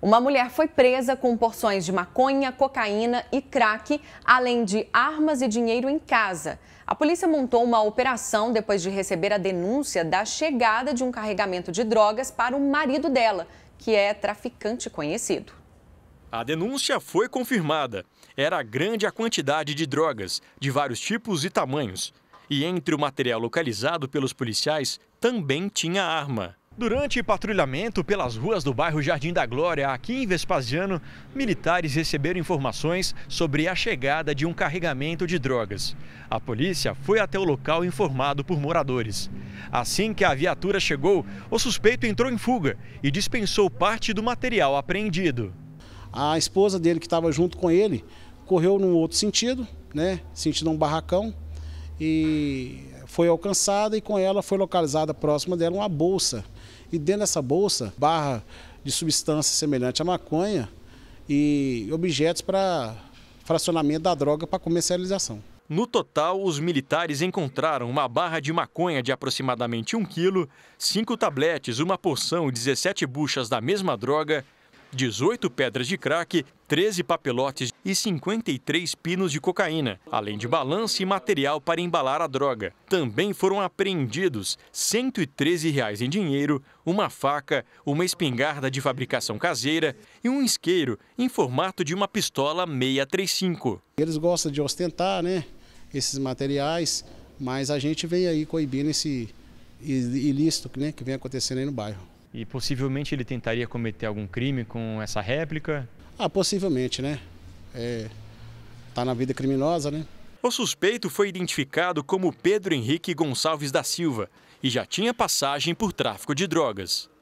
Uma mulher foi presa com porções de maconha, cocaína e crack, além de armas e dinheiro em casa. A polícia montou uma operação depois de receber a denúncia da chegada de um carregamento de drogas para o marido dela, que é traficante conhecido. A denúncia foi confirmada. Era grande a quantidade de drogas, de vários tipos e tamanhos. E entre o material localizado pelos policiais também tinha arma. Durante patrulhamento pelas ruas do bairro Jardim da Glória, aqui em Vespasiano, militares receberam informações sobre a chegada de um carregamento de drogas. A polícia foi até o local informado por moradores. Assim que a viatura chegou, o suspeito entrou em fuga e dispensou parte do material apreendido. A esposa dele, que estava junto com ele, correu num outro sentido, né? Sentido um barracão. E foi alcançada e com ela foi localizada próxima dela uma bolsa. E dentro dessa bolsa, barra de substância semelhante à maconha e objetos para fracionamento da droga para comercialização. No total, os militares encontraram uma barra de maconha de aproximadamente 1 quilo, cinco tabletes, uma porção e 17 buchas da mesma droga, 18 pedras de crack, 13 papelotes e 53 pinos de cocaína, além de balança e material para embalar a droga. Também foram apreendidos 113 reais em dinheiro, uma faca, uma espingarda de fabricação caseira e um isqueiro em formato de uma pistola 635. Eles gostam de ostentar né, esses materiais, mas a gente vem aí coibindo esse ilícito né, que vem acontecendo aí no bairro. E possivelmente ele tentaria cometer algum crime com essa réplica? Ah, possivelmente, né? É, tá na vida criminosa, né? O suspeito foi identificado como Pedro Henrique Gonçalves da Silva e já tinha passagem por tráfico de drogas.